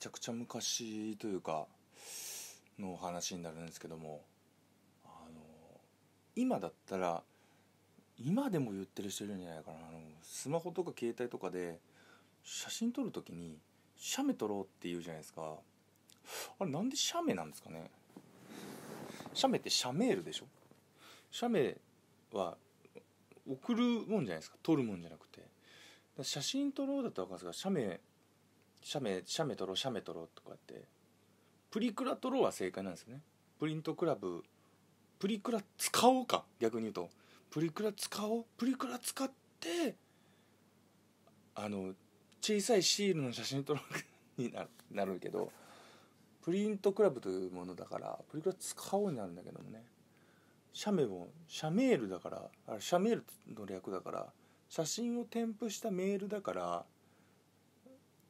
ちゃくちゃ昔というかの話になるんですけどもあの今だったら今でも言ってる人いるんじゃないかなあのスマホとか携帯とかで写真撮る時に写メ撮ろうって言うじゃないですかあれなんで写メなんですかね写メって写メールでしょ写メは送るもんじゃないですか撮るもんじゃなくて写真撮ろうだったら分かるんですが写メ写メ写メ撮ろう写メ撮ろうとかってプリクラ撮ろうは正解なんですよねプリントクラブプリクラ使おうか逆に言うとプリクラ使おうプリクラ使ってあの小さいシールの写真撮ろうになるけどプリントクラブというものだからプリクラ使おうになるんだけどもね写メも写メールだからあ写メールの略だから写真を添付したメールだから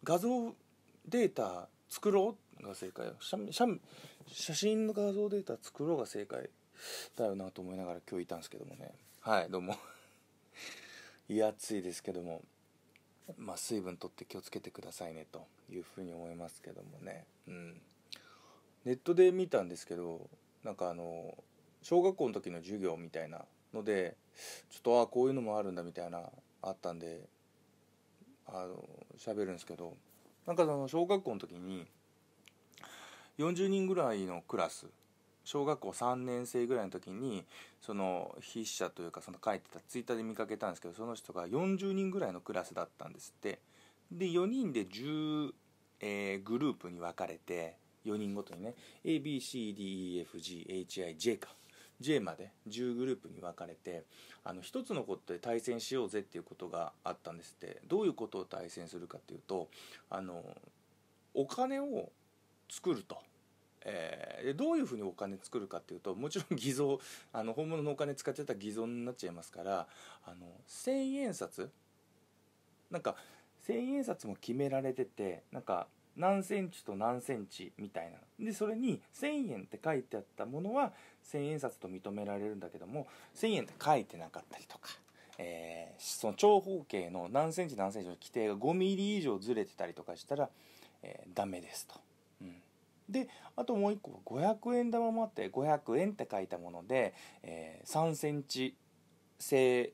画像データ作ろうが正解写真の画像データ作ろうが正解だよなと思いながら今日いたんですけどもねはいどうも いや暑いですけどもまあ水分とって気をつけてくださいねというふうに思いますけどもねうんネットで見たんですけどなんかあの小学校の時の授業みたいなのでちょっとああこういうのもあるんだみたいなあったんであの喋るんですけどなんかその小学校の時に40人ぐらいのクラス小学校3年生ぐらいの時にその筆者というかその書いてたツイッターで見かけたんですけどその人が40人ぐらいのクラスだったんですってで4人で10、えー、グループに分かれて4人ごとにね ABCDEFGHIJ か J まで10グループに分かれてあの1つのことで対戦しようぜっていうことがあったんですってどういうことを対戦するかっていうとあのお金を作ると。えー、どういうふうにお金作るかっていうともちろん偽造あの本物のお金使ってたら偽造になっちゃいますからあの千円札なんか千円札も決められててなんか何センチと何センチみたいなでそれに1,000円って書いてあったものは1,000円札と認められるんだけども1,000円って書いてなかったりとか、えー、その長方形の何センチ何センチの規定が5ミリ以上ずれてたりとかしたら、えー、ダメですと。うん、であともう一個500円玉もあって500円って書いたもので、えー、3センチ正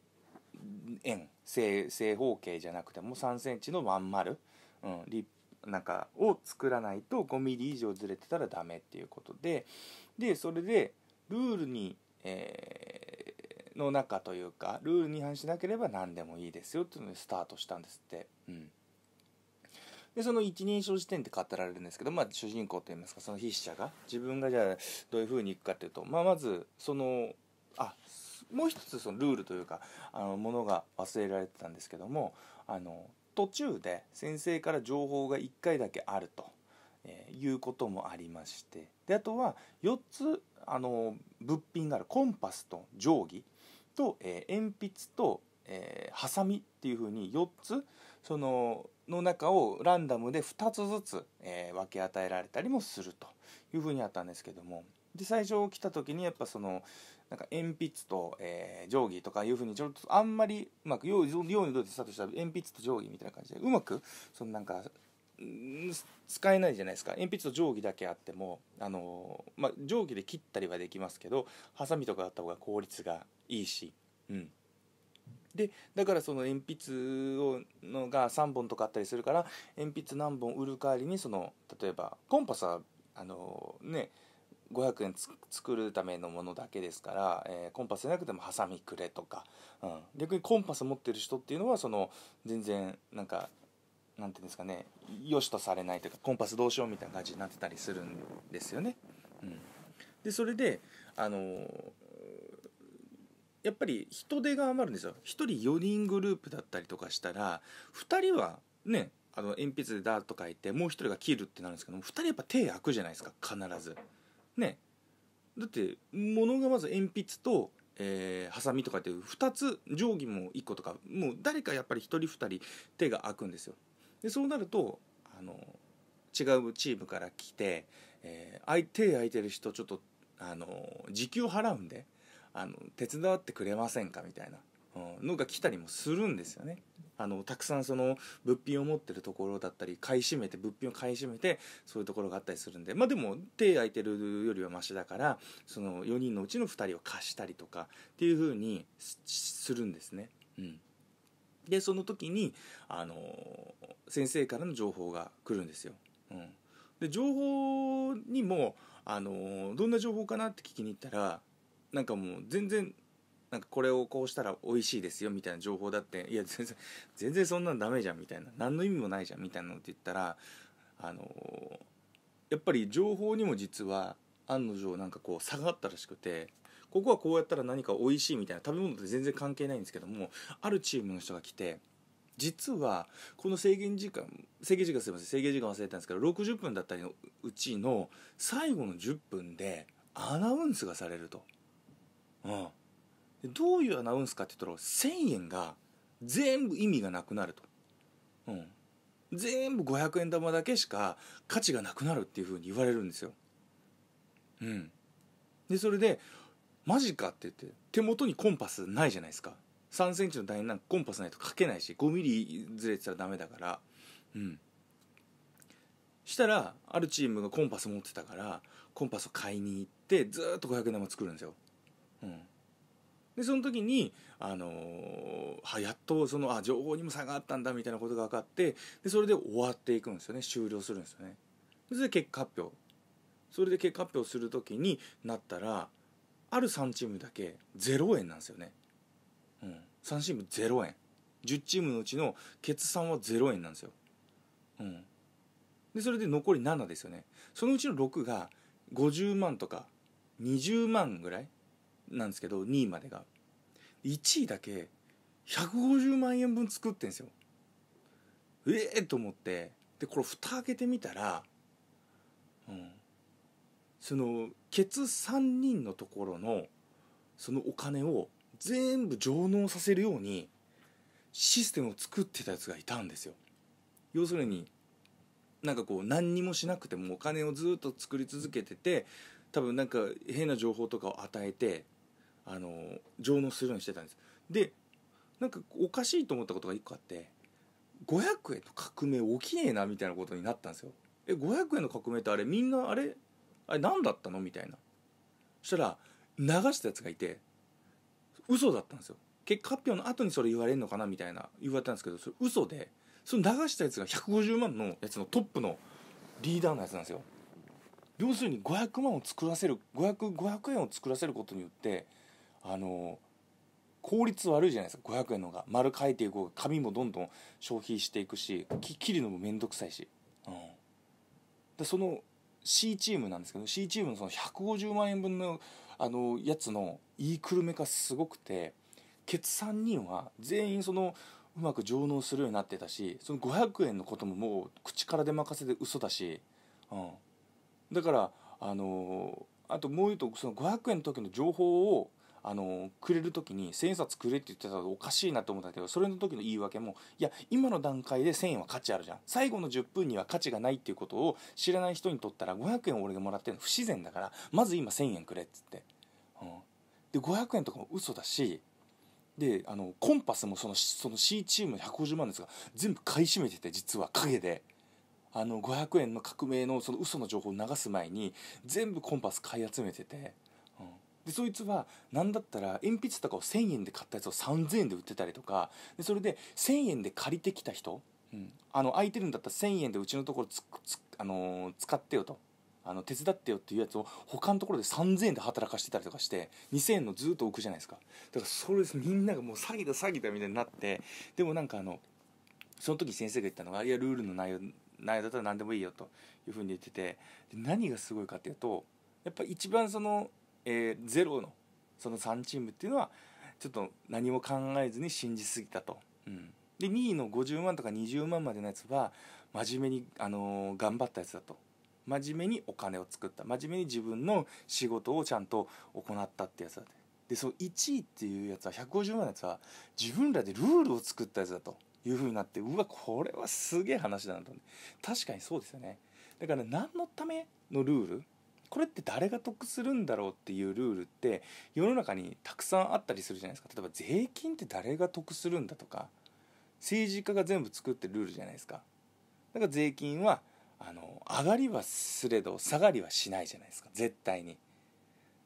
円正正方形じゃなくても3センチのまん丸、うん、立なんかを作らないと5 m m 以上ずれてたらダメっていうことででそれでルールに、えー、の中というかルールに違反しなければ何でもいいですよっていうのでスタートしたんですって。うんでその一人称視点って語られるんですけど、まあ、主人公といいますかその筆者が自分がじゃあどういうふうにいくかっていうと、まあ、まずそのあもう一つそのルールというかあのものが忘れられてたんですけどもあの途中で先生から情報が1回だけあると、えー、いうこともありましてであとは4つあの物品があるコンパスと定規と、えー、鉛筆と、えー、ハサミっていうふうに4つそのの中をランダムで2つずつ、えー、分け与えられたりもするというふうにあったんですけどもで最初来た時にやっぱそのなんか鉛筆と、えー、定規とかいうふうにちょっとあんまりうまく用意用うどうでスタートしたら鉛筆と定規みたいな感じでうまくそのなんか使えないじゃないですか鉛筆と定規だけあってもあの、まあ、定規で切ったりはできますけどハサミとかあった方が効率がいいし、うん、でだからその鉛筆をのが3本とかあったりするから鉛筆何本売る代わりにその例えばコンパスはあのね500円作るためのものだけですから、えー、コンパスじゃなくてもハサミくれとか、うん、逆にコンパス持ってる人っていうのはその全然なんかなんていうんですかね良しとされないというかコンパスどうしようみたいな感じになってたりするんですよね。うん、でそれであのー、やっぱり人手が余るんですよ1人4人グループだったりとかしたら2人はねあの鉛筆でダーッと書いてもう1人が切るってなるんですけども2人やっぱ手開くじゃないですか必ず。ねだって物がまず鉛筆とえハサミとかって2つ定規も1個とかもう誰かやっぱり1人2人手が空くんですよでそうなるとあの違うチームから来て、えー、手空いてる人ちょっとあの時給払うんであの手伝ってくれませんかみたいな、のが来たりもするんですよねあのたくさんその物品を持ってるところだったり買い占めて物品を買い占めてそういうところがあったりするんでまあでも手空いてるよりはマシだからその4人のうちの2人を貸したりとかっていうふうにするんですね。うん、でその時にあの先生からの情報が来るんですよ。うん、で情報にもあのどんな情報かなって聞きに行ったらなんかもう全然なんかこれをこうしたら美味しいですよみたいな情報だっていや全然全然そんなのダメじゃんみたいな何の意味もないじゃんみたいなのって言ったらあのやっぱり情報にも実は案の定なんかこう差があったらしくてここはこうやったら何か美味しいみたいな食べ物って全然関係ないんですけどもあるチームの人が来て実はこの制限時間制限時間すいません制限時間忘れたんですけど60分だったりのうちの最後の10分でアナウンスがされると。うんどういうアナウンスかって言ったら1,000円が全部意味がなくなると、うん、全部500円玉だけしか価値がなくなるっていうふうに言われるんですよ。うん、でそれでマジかって言って手元にコンパスないじゃないですか3センチの台になんかコンパスないと書けないし5ミリずれてたらダメだからうんしたらあるチームがコンパス持ってたからコンパスを買いに行ってずっと500円玉作るんですよ、うん、でその時に、あのはやっとそのあ情報にも差があったんだみたいなことが分かってでそれで終わっていくんですよね終了するんですよね。それで結果発表それで結果発表する時になったらある3チームだけ0円なんですよね。うん、3チーム0円10チームのうちの決算は0円なんですよ。うん、でそれで残り7ですよね。そのうちの6が50万とか20万ぐらいなんですけど2位までが1位だけ150万円分作ってんですよええー、と思ってでこれ蓋開けてみたら、うん、そのケツ3人のところのそのお金を全部上納させるようにシステムを作ってたやつがいたんですよ要するになんかこう何にもしなくてもお金をずっと作り続けてて多分なんか変な情報とかを与えてあの上納するようにしてたんですでなんかおかしいと思ったことが1個あって500円の革命起きねえなみたいなことになったんですよえ500円の革命ってあれみんなあれあれ何だったのみたいなそしたら流したやつがいて嘘だったんですよ結果発表の後にそれ言われるのかなみたいな言われたんですけどそれ嘘でその流したやつが150万のやつのトップのリーダーのやつなんですよ要するに500万を作らせる500500円を作らせることによってあの効率悪いじゃないですか500円のが丸書いていこう紙もどんどん消費していくし切るのも面倒くさいし、うん、でその C チームなんですけど C チームのその150万円分のあのやつの言いくるめがすごくてケツ3人は全員そのうまく上納するようになってたしその500円のことももう口から出任せで嘘だし、うん、だからあのー、あともう言うとその500円の時の情報をあのくれる時に1,000円札くれって言ってたらおかしいなと思ったけどそれの時の言い訳もいや今の段階で1,000円は価値あるじゃん最後の10分には価値がないっていうことを知らない人にとったら500円俺がもらってるの不自然だからまず今1,000円くれっつって、うん、で500円とかも嘘だしであのコンパスもそのその C チーム150万ですが全部買い占めてて実は陰で。あの500円の革命のその嘘の情報を流す前に全部コンパス買い集めててでそいつは何だったら鉛筆とかを1,000円で買ったやつを3,000円で売ってたりとかでそれで1,000円で借りてきた人、うん、あの空いてるんだったら1,000円でうちのところつつ、あのー、使ってよと。あの手伝ってよっていうやつを他のところで3,000円で働かしてたりとかして2,000円のずっと置くじゃないですかだからそれみんながもう詐欺だ詐欺だみたいになってでもなんかあのその時先生が言ったのがいやルールの内容内容だったら何でもいいよというふうに言ってて何がすごいかっていうとやっぱ一番そのえー、ゼロのその3チームっていうのはちょっと何も考えずに信じすぎたと。うん、で2位の50万とか20万までのやつは真面目に、あのー、頑張ったやつだと。真面目にお金を作った真面目に自分の仕事をちゃんと行ったってやつだと。でその1位っていうやつは150万のやつは自分らでルールを作ったやつだというふうになってうわこれはすげえ話だなと確かにそうですよねだから、何のためのルールこれって誰が得するんだろうっていうルールって世の中にたくさんあったりするじゃないですか例えば税金って誰が得するんだとか政治家が全部作ってるルールじゃないですかだから税金はあの上がりはすれど下がりはしないじゃないですか絶対に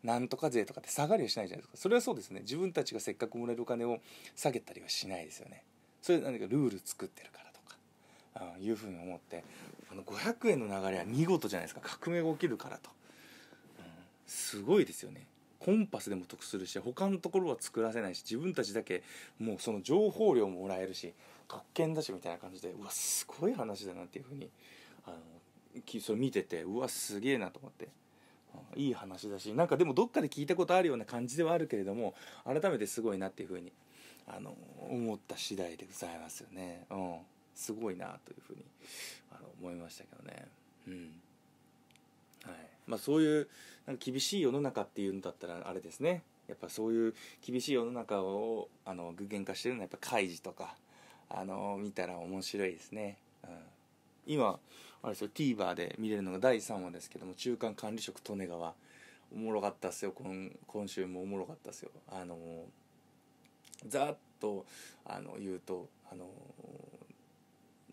なんとか税とかって下がりはしないじゃないですかそれはそうですね自分たちがせっかくもらえるお金を下げたりはしないですよねそれ何かルール作ってるからとかあいうふうに思ってあの500円の流れは見事じゃないですか革命が起きるからとすごいですよねコンパスでも得するし他のところは作らせないし自分たちだけもうその情報量ももらえるし特権だしみたいな感じでうわすごい話だなっていうふうにあのそれ見ててうわすげえなと思って。いい話だしなんかでもどっかで聞いたことあるような感じではあるけれども改めてすごいなっていうふうにあの思った次第でございますよね、うん、すごいなというふうにあの思いましたけどね。うんはいまあ、そういうなんか厳しい世の中っていうんだったらあれですねやっぱそういう厳しい世の中をあの具現化してるのはやっぱ開示とかあの見たら面白いですね、うん、今あれですよ TVer で見れるのが第3話ですけども「中間管理職利根川」おもろかったっすよ今今週もおもろかったっすよあのざっとあの言うとあの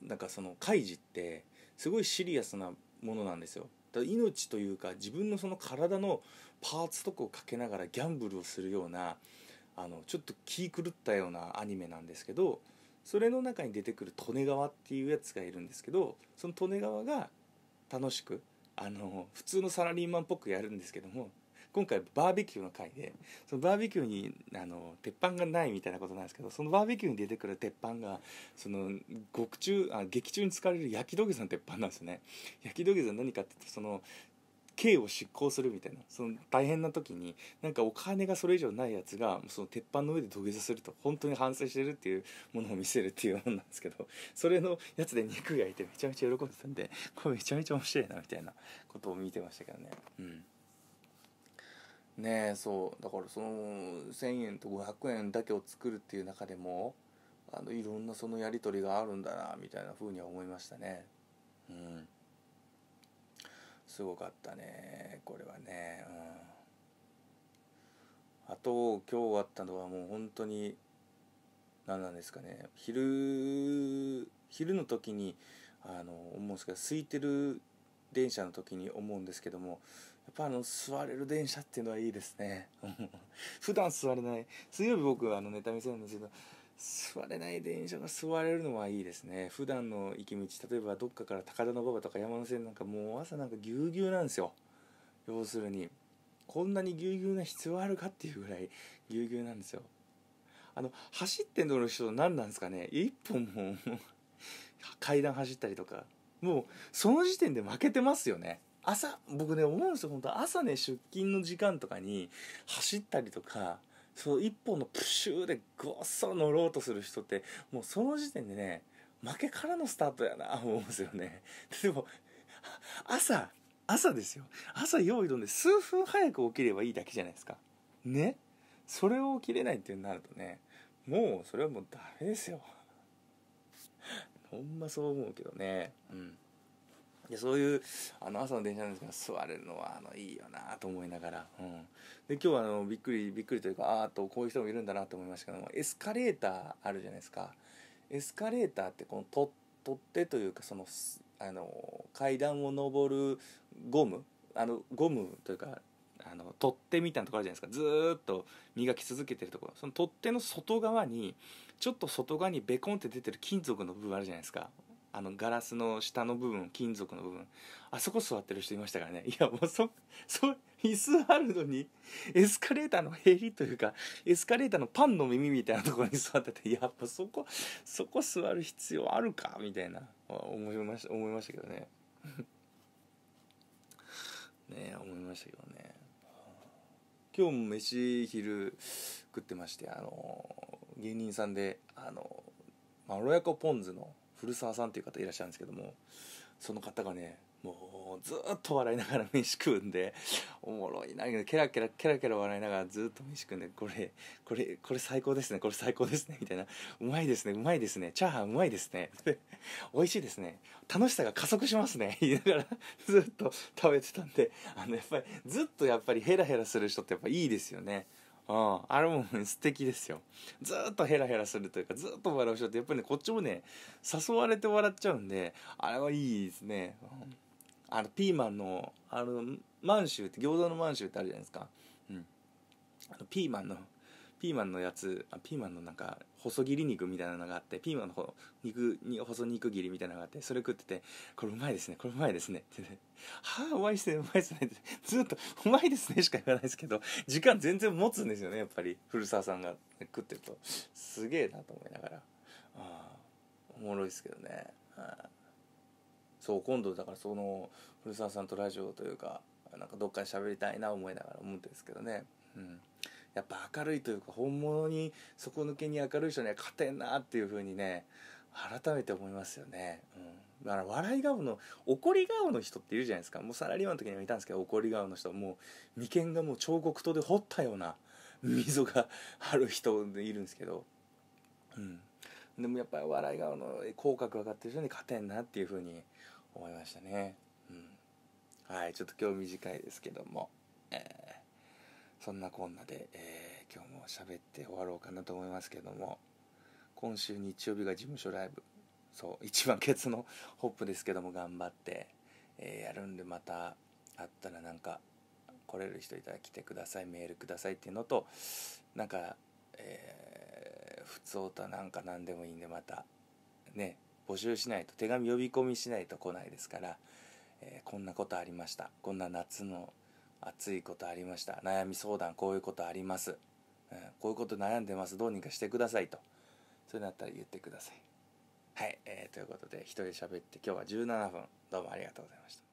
なんかその怪事ってすごいシリアスなものなんですよ命というか自分のその体のパーツとかをかけながらギャンブルをするようなあのちょっと気狂ったようなアニメなんですけどそれの中に出てくる利根川っていうやつがいるんですけどその利根川が楽しくあの普通のサラリーマンっぽくやるんですけども今回バーベキューの回でそのバーベキューにあの鉄板がないみたいなことなんですけどそのバーベキューに出てくる鉄板がその獄中あ劇中に使われる焼き土下座の鉄板なんですね。焼き土下座何かってその刑を執行するみたいなその大変な時になんかお金がそれ以上ないやつがその鉄板の上で土下座すると本当に反省してるっていうものを見せるっていうものなんですけどそれのやつで肉焼いてめちゃめちゃ喜んでたんでこれめちゃめちゃ面白いなみたいなことを見てましたけどね。うんねえそうだからその1,000円と500円だけを作るっていう中でもあのいろんなそのやり取りがあるんだなみたいなふうには思いましたねうんすごかったねこれはねうんあと今日あったのはもう本当に何なんですかね昼昼の時にあのもしか空いてる電車の時に思うんですけどもやっぱあの座れる電車っていうのはいいですね 普段座れない水曜日僕あのネタ見せるんですけど座れない電車が座れるのはいいですね普段の行き道例えばどっかから高田馬場とか山手線なんかもう朝なんかぎゅうぎゅうなんですよ要するにこんなにぎゅうぎゅうな必要あるかっていうぐらいぎゅうぎゅうなんですよあの走って乗る人何なんですかね一本も 階段走ったりとかもうその時点で負けてますよね朝僕ね思うんですよ本当朝ね出勤の時間とかに走ったりとかそう一本のプシューでごっそ乗ろうとする人ってもうその時点でね負けからのスタートやな思うんですよねでも朝朝ですよ朝用意どんで数分早く起きればいいだけじゃないですかねそれを起きれないってなるとねもうそれはもうダメですよほんまそう思うけどねうんでそういうあの朝の電車なんですけど座れるのはあのいいよなと思いながら、うん、で今日はあのびっくりびっくりというかああとこういう人もいるんだなと思いましたけどもエスカレーターあるじゃないですかエスカレーターってこの取っ手というかそのあの階段を上るゴムあのゴムというかあの取っ手みたいなところあるじゃないですかずっと磨き続けてるところその取っ手の外側にちょっと外側にベコンって出てる金属の部分あるじゃないですかあのガラスの下の部分金属の部分あそこ座ってる人いましたからねいやもうそそ椅子あるのにエスカレーターのへりというかエスカレーターのパンの耳みたいなところに座っててやっぱそこそこ座る必要あるかみたいな思いました思いましたけどね ね思いましたけどね今日も飯昼食ってましてあの芸人さんであのまろやこポンズの古澤さんっていう方いらっしゃるんですけどもその方がねもうずっと笑いながら飯食うんでおもろいなケラケラケラケラ笑いながらずっと飯食うんでこれこれこれ最高ですねこれ最高ですねみたいなうまいですねうまいですねチャーハンうまいですね美味しいですね楽しさが加速しますね言いながらずっと食べてたんであのやっぱりずっとやっぱりヘラヘラする人ってやっぱいいですよねん、あれも、素敵ですよずっとヘラヘラするというかずっと笑う人ってやっぱりねこっちもね誘われて笑っちゃうんであれはいいですね、うん、あのピーマンのあの満州って餃子の満州ってあるじゃないですか、うん、あのピーマンのピーマンのやつあピーマンのなんか細切り肉みたいなのがあってピーマンのほ肉に細肉切りみたいなのがあってそれ食ってて「これうまいですねこれうまいですね」って、はあうまいですねうまいですね」ってずっと「うまいですね」しか言わないですけど時間全然持つんですよねやっぱり古澤さんが食ってるとすげえなと思いながらあおもろいですけどね、ああ、そう今度だからその古澤さんとラジオというかなんかどっかで喋りたいな思いながら思うんですけどねうん。やっぱ明るいというか本物に底抜けに明るい人には勝てんなっていうふうにね改めて思いますよね。うん、だから笑い顔の怒り顔の人っているじゃないですかもうサラリーマンの時にもいたんですけど怒り顔の人もう眉間がもう彫刻刀で彫ったような溝がある人でいるんですけど、うん、でもやっぱり笑い顔の口角上がってる人に勝てんなっていうふうに思いましたね。うん、はいちょっと今日短いですけども。えーそんなこんなで、えー、今日も喋って終わろうかなと思いますけども今週日曜日が事務所ライブそう一番ケツのホップですけども頑張って、えー、やるんでまたあったらなんか来れる人いたら来てくださいメールくださいっていうのとなんか、えー、普通歌なんか何でもいいんでまたね募集しないと手紙呼び込みしないと来ないですから、えー、こんなことありましたこんな夏の熱いことありました悩み相談こういうことあります、うん、こういうこと悩んでますどうにかしてくださいとそういうのあったら言ってくださいはい、えー、ということで一人喋って今日は17分どうもありがとうございました